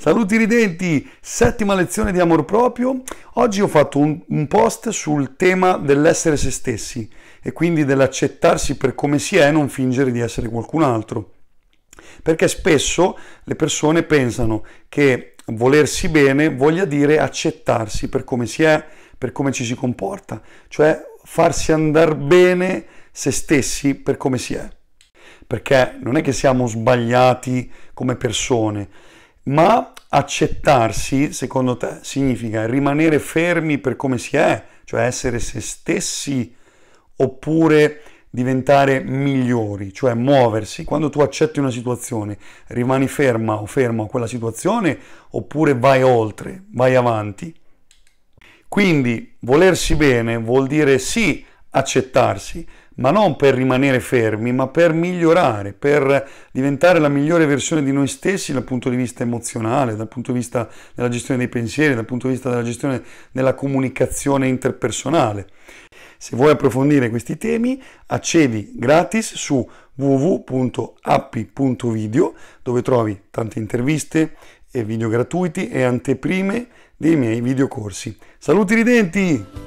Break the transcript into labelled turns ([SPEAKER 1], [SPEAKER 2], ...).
[SPEAKER 1] Saluti ridenti, settima lezione di amor proprio. Oggi ho fatto un, un post sul tema dell'essere se stessi e quindi dell'accettarsi per come si è e non fingere di essere qualcun altro. Perché spesso le persone pensano che volersi bene voglia dire accettarsi per come si è, per come ci si comporta, cioè farsi andare bene se stessi per come si è. Perché non è che siamo sbagliati come persone, ma accettarsi, secondo te, significa rimanere fermi per come si è, cioè essere se stessi, oppure diventare migliori, cioè muoversi. Quando tu accetti una situazione, rimani ferma o fermo a quella situazione, oppure vai oltre, vai avanti. Quindi volersi bene vuol dire sì accettarsi, ma non per rimanere fermi, ma per migliorare, per diventare la migliore versione di noi stessi dal punto di vista emozionale, dal punto di vista della gestione dei pensieri, dal punto di vista della gestione della comunicazione interpersonale. Se vuoi approfondire questi temi, accedi gratis su www.appi.video dove trovi tante interviste e video gratuiti e anteprime dei miei videocorsi. Saluti ridenti!